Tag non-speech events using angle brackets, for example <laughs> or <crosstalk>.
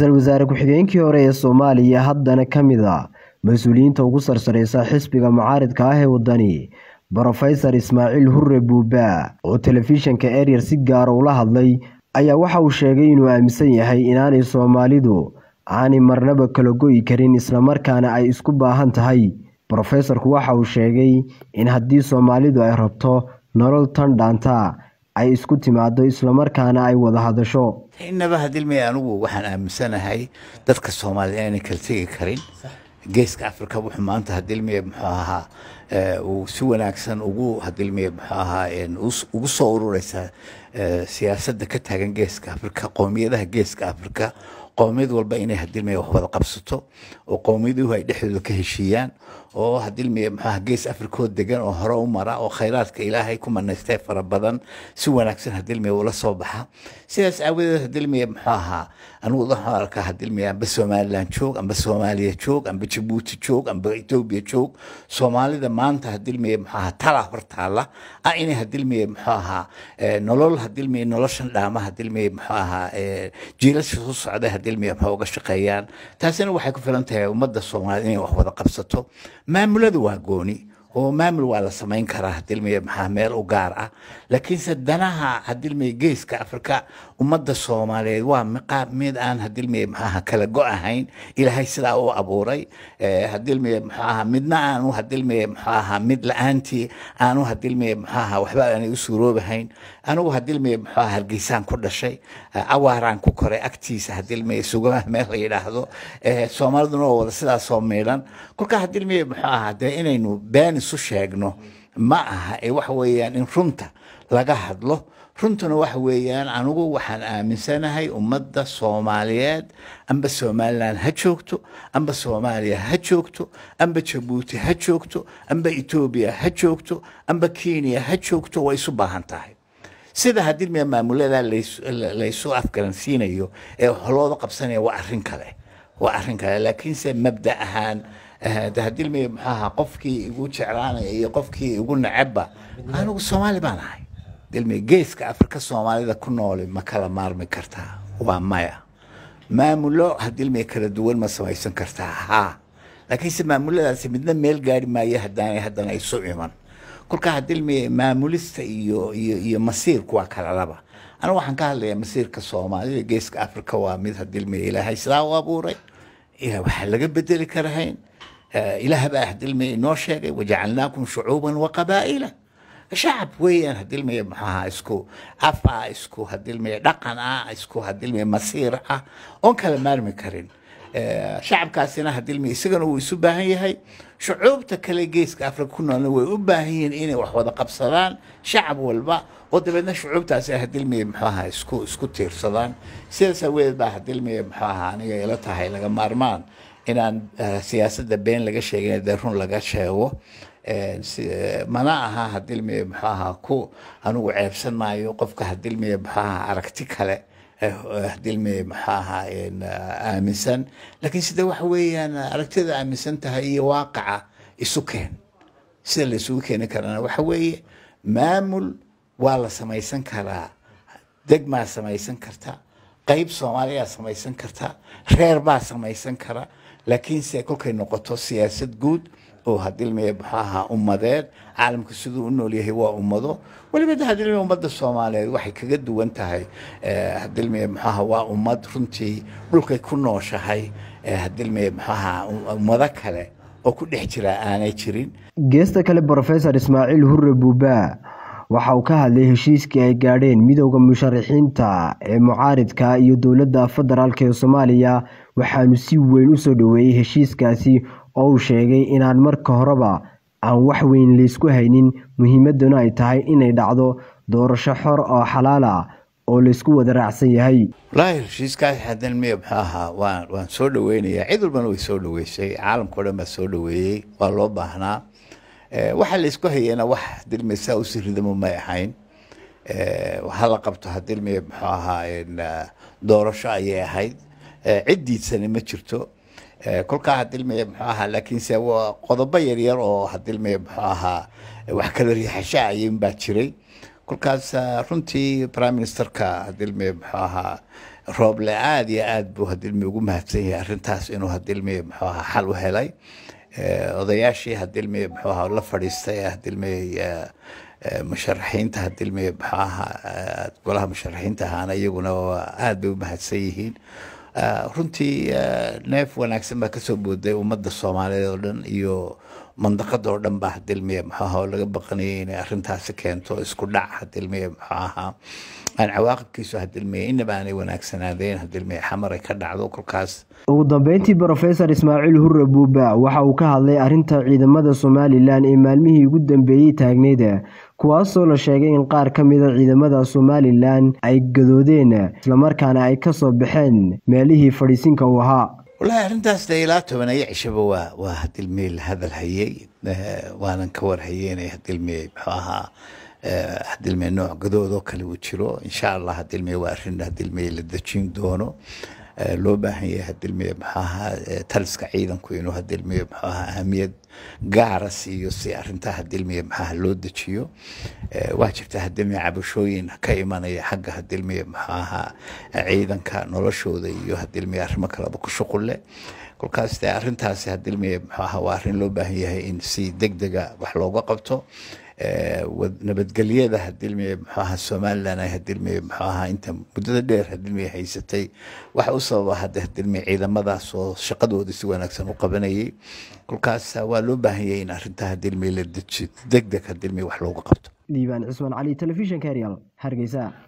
ra-iisul wasaare ku-xigeenkii hore ee soomaaliya haddana ka mid a ah, mas-uuliyiinta ugu sarsareysa xisbiga mucaaridka ah ee waddani brofesor ismaaciil hurre buuba oo telefishinka eryer si gaara ah ula hadlay ayaa waxa uu sheegay inuu aaminsan yahay inaanay soomaalidu aanay marnaba kala goyi karin islamarkaana ay isku baahan tahay brofesorku waxa uu sheegay in haddii soomaalidu ay rabto nolol tan dhaanta ay isku timaado islamarkaana ay wada hadasho inaba hadilmay anugu waxaan aaminsanahay dadka soomaaliya aanay kala tegi karin geeska africa wuxuu maanta hadilmiya muxuu ahaa eh, uu si wanaagsan ugu hadilmiya muxuu ahaa ugu soo ururaysaa eh, siyaasadda ka taagan geeska africa qowmiyadaha geeska africa qoomiyad walba inay hadilmaya wax wada qabsato oo qoomiyaduu ay dhexdooda ka heshiiyaan oo hadilmaya maxaa gees afrikoo degan oo hore u mara oo khayraadka ilaahay ku manaystay fara badan si wanaagsan hadilmaya ula soo baxa sidaas aawadeed hadilmaya muxuu ahaa anugu waxaan arkaa hadilmaya amba somalilan joog amba soomaaliya joog amba jabuuti joog amba etoobiya joog soomaalida maanta hadilmaya muxuu ahaa tala hortaala ah inay hadilmaya muxuu ahaa eh, nolol hadilmaya noloshan dhaama hadilmaya muxuu ahaa eh, jiilasha soo socda hadilmaya cilmiga ha uga shaqeeyaan taasina waxay ku filan tahay ummadda soomaaliyad inay wax wada qabsato maamuladu waa gooni oo maamul waa la samayn karaa hadilmiya maxaa meel u gaar ah laakiinse danaha hadilmiya geeska afrika ummadda soomaaliyeed waa miqaa mid aan hadilmiya maxaaha kala go-ahayn ilaahay sidaa u abuuray eh, hadilmiya maxaaha midna aanu hadilmiya maxaaha mid la-aantii aanu hadilmiya maxaaha waxba aanay u suuroobahayn anugu hadilmiya maxaa hargeysaan ku dhashay eh, awaaraan ku koray agtiisa hadilmiya sugamaha <laughs> meel la yidhaahdo eh, soomaaliduna wada sidaasoo miidhan kolka hadilmiya maxaa ah dee inaynu baani isu sheegno ma aha ee waxa weeyaan in runta laga hadlo runtuna waxa weeyaan anugu waxaan aaminsanahay ummadda soomaaliyeed amba somalilan ha joogto amba soomaaliya ha joogto amba jabuuti ha joogto amba etoobiya ha joogto amba kenya ha joogto way isu baahan tahay sida haddii maamuladaa laysu afgaransiinayo ee holooda qabsanaya waa arrin kale waa arin kale laakiinse mabda ahaan eh, hadilmi maxaaha qofkii igu jeclaanaya iyo qofkii igu necebba anigu soomaali baan ahay dilmi geeska afrika soomaalida ku nooli ma kala maarmi kartaa waa maya maamulo hadilmi kala duwan ma samaysan kartaa haa laakiinse maamuladaasi midna meel gaari maayo haddaanay haddana isu iman kolka hadilmi maamulista iyo iyo iyo masiirku waa kalalaba anigu waxaan ka hadlayaa masiirka soomaalida geeska afrika waa mid hadilmi ilaahay sidaa u abuuray wax laga bedeli karahayn ilaah baa hadilmay inoo sheegay wajacalnaakum shucuuban waqabaa'ila shacab weeyaan hadilmaya maxaha isku af ah isku hadilmaya dhaqan ah isku hadilmaya masiir ah oon kala maarmi karin shacabkaasina hadilmi isagana wuu isu baahan yahay shucuubta kale geeska africa ku noolna way u baahan yihiin inay wax wada qabsadaan shacab walba oo dabeedna shucuubtaasi hadilmiya muxuu ahaa isku isku tiirsadaan sidaas aweed baa hadilmiya muxuu ahaa aniga ila tahay laga maarmaan inaan siyaasadda been laga sheegin dee run laga sheego mana aha hadilmiya muxuu ahaa ku anigu ceebsan maayo qofka hadilmiya muxuu ahaa aragti kale hdilmi eh, eh, maxaa ahaa eh, aaminsan laakiin sida waxa weeyaan aragtida aaminsan tahay iyo waaqaca isu keen sida la keeni karana waxa weeye maamul waa la samaysan karaa degmaa samaysan karta qayb soomaaliyaa samaysan karta reer baa samaysan kara laakiinse kolkay noqoto siyaasad guud oo hadilmaya buxaha ummadeed caalamka siduu u nool yahay waa ummado weliba de hadilmaya ummadda soomaaliyeed waxay kaga duwan tahay hadilmaya muxaha waa ummad runtii dhulkay ku nooshahay hadilmaya muxaha ummado kale oo ku dhex jira aanay jirin geesta kale brofesor ismaaciil hure buubaa waxa uu ka hadlay heshiiskii ay gaadheen midowda musharaxiinta ee mucaaridka iyo dowladda federaalk ee soomaaliya waxaanu si weyn usoo dhoweeyey heshiiskaasi oo uu sheegay inaan marka horeba aan wax weyn laysku haynin muhiimaduna ay tahay inay dhacdo doorasho xor oo xalaal ah oo laysku wada raacsan yahay walaahi heshiiskaasi hadan miya muxuu ahaa waan waan soo dhoweynayaa cid walbana way soo dhoweysay caalamkao dhan baa soo dhoweeyey waa loo baahnaa Eh, waxa la isku hayana wax dilmiya saa u siridamo may ahayn hala eh, qabto hadilmiya muxuu ahaa eh, doorasho ayay ahayd ciddiisana ma jirto kolkaa hadilmiya muxuu ahaa laakiinse waa qodobo yaryar oo hadilmiya muxuu ahaa wax kala riixasha ayay baa jiray kolkaas runtii prime ministerka hadilmiya muxuu ahaa rooble aada iyo aada buu hadilmiya ugu mahadsan yahay arrintaas inuu hadilmiya muxuu ahaa xal u helay odayaashii hadilmiye muxuu ahaa la fadhiistay hadilmiye musharaxiinta hadilmiye muxuu ahaa golaha musharaxiinta ahaana iyaguna aada bay u mahadsan yihiin Eh, runtii eh, neef wanaagsan baa kasoo booday ummadda soomaaliyeed oo dhan iyo mandaqada oo dhan baa hadilmiya muxuu ahaa oo laga baqanayay inay arintaasi keento isku dhac hadilmiya muxuu ahaa aan cawaaqibkiisu hadilmiya inaba wanaagsanaadeen hadilmiya xamaray ka dhacdo kolkaas ugu dambeyntii brofesor ismaaciil hurre buuba waxa uu ka hadlay arrinta ciidamada somalilan ee maalmihii ugu dambeeyey taagneyd kuwaasoo la sheegay in qaar ka mida ciidamada somalilan ay gadoodeen islamarkaana ay ka soo baxeen meelihii fadhiisinka u ahaa walahi arrintaasna ilaa tobanaya cishaba waa waa hadilmeel hadal hayey eh, waanan ka war warhayeena hadilmee muxuu ahaa eh, hadilmee nooc gadood oo kale uu jiro insha allah hadilmee waa arrin hadilmee la dejin doono loo baahan yahay hadilmiye maxaaha taliska ciidanku inuu hadilmiye maxaaha ahamiyad gaara siiyo si arintaa hadilmiye maxaaha loo dejiyo waa jirta hadilmiye cabashooyin ka imanaya xagga hadilmiye maxaaha ciidanka noloshooda iyo hadilmiye arrimo kaleba ku shuqulle kolkaas dee arintaasi hadilmiye maxaaha waa arrin loo baahan yahay in si deg dega wax looga qabto nabadgelyada hadilmiya mxuaha somalilan ay hadilmiya mxuaha inta muddada dheer hadilmiya haysatay waxa u sababa hadda hadilmiya ciidamadaas oo shaqadooda si wanaagsan u qabanayay kolkaas waa loo baahanyay in arinta hadilmiya la dejiyo degdeg hadilmiya wax looga qabto diibaan cismaan cali telefishinka eryaal hargeysa